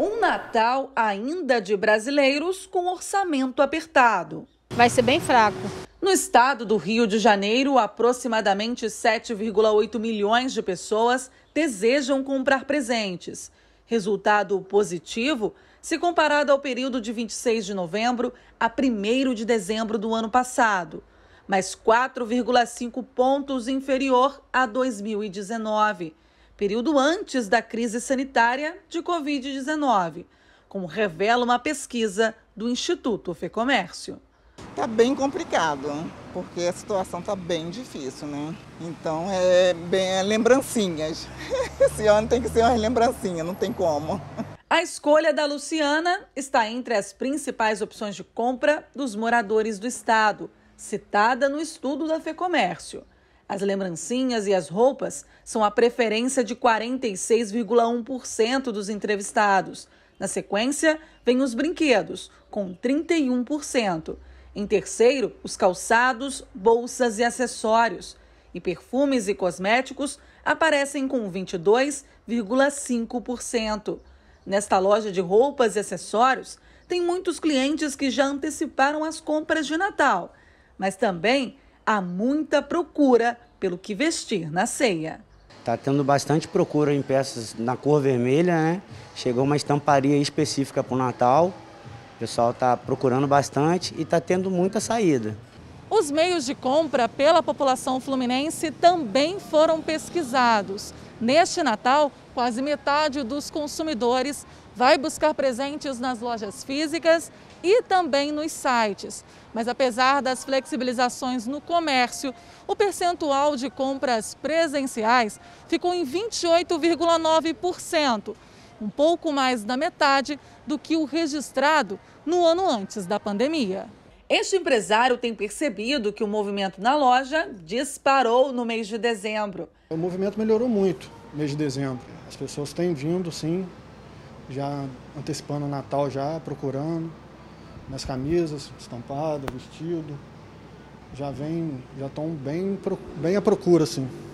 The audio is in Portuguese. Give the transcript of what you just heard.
Um Natal ainda de brasileiros com orçamento apertado. Vai ser bem fraco. No estado do Rio de Janeiro, aproximadamente 7,8 milhões de pessoas desejam comprar presentes. Resultado positivo se comparado ao período de 26 de novembro a 1 de dezembro do ano passado, mas 4,5 pontos inferior a 2019 período antes da crise sanitária de Covid-19, como revela uma pesquisa do Instituto Fecomércio. Está bem complicado, porque a situação está bem difícil, né? Então é bem é lembrancinhas. Esse ano tem que ser uma lembrancinha, não tem como. A escolha da Luciana está entre as principais opções de compra dos moradores do estado, citada no estudo da Fecomércio. As lembrancinhas e as roupas são a preferência de 46,1% dos entrevistados. Na sequência, vêm os brinquedos, com 31%. Em terceiro, os calçados, bolsas e acessórios. E perfumes e cosméticos aparecem com 22,5%. Nesta loja de roupas e acessórios, tem muitos clientes que já anteciparam as compras de Natal, mas também há muita procura pelo que vestir na ceia. Está tendo bastante procura em peças na cor vermelha, né? Chegou uma estamparia específica para o Natal. O pessoal está procurando bastante e está tendo muita saída. Os meios de compra pela população fluminense também foram pesquisados. Neste Natal, quase metade dos consumidores vai buscar presentes nas lojas físicas e também nos sites. Mas apesar das flexibilizações no comércio, o percentual de compras presenciais ficou em 28,9%, um pouco mais da metade do que o registrado no ano antes da pandemia. Este empresário tem percebido que o movimento na loja disparou no mês de dezembro. O movimento melhorou muito no mês de dezembro. As pessoas têm vindo, sim, já antecipando o Natal, já procurando nas camisas, estampada, vestido. Já vem, já estão bem, bem à procura, sim.